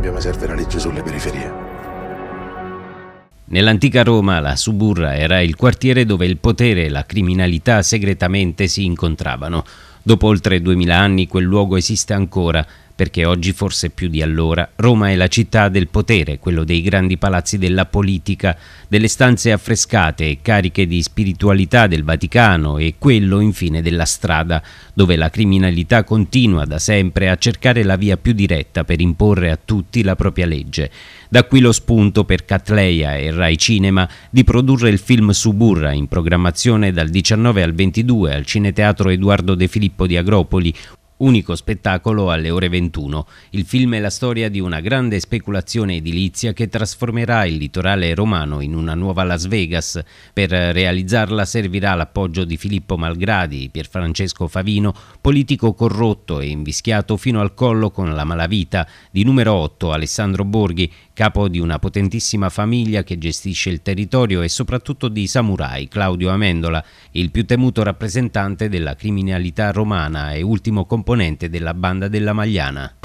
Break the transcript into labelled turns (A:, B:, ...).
A: cambio mi serve la legge sulle periferie. Nell'antica Roma la suburra era il quartiere dove il potere e la criminalità segretamente si incontravano. Dopo oltre 2000 anni quel luogo esiste ancora, perché oggi forse più di allora Roma è la città del potere, quello dei grandi palazzi della politica, delle stanze affrescate e cariche di spiritualità del Vaticano e quello infine della strada, dove la criminalità continua da sempre a cercare la via più diretta per imporre a tutti la propria legge. Da qui lo spunto per Catleia e Rai Cinema di produrre il film Suburra in programmazione dal 19 al 22 al Cineteatro Eduardo De Filippo di Agropoli, Unico spettacolo alle ore 21. Il film è la storia di una grande speculazione edilizia che trasformerà il litorale romano in una nuova Las Vegas. Per realizzarla servirà l'appoggio di Filippo Malgradi, Pierfrancesco Favino, politico corrotto e invischiato fino al collo con la malavita, di numero 8 Alessandro Borghi, capo di una potentissima famiglia che gestisce il territorio e soprattutto di samurai, Claudio Amendola, il più temuto rappresentante della criminalità romana e ultimo componente componente della Banda della Magliana.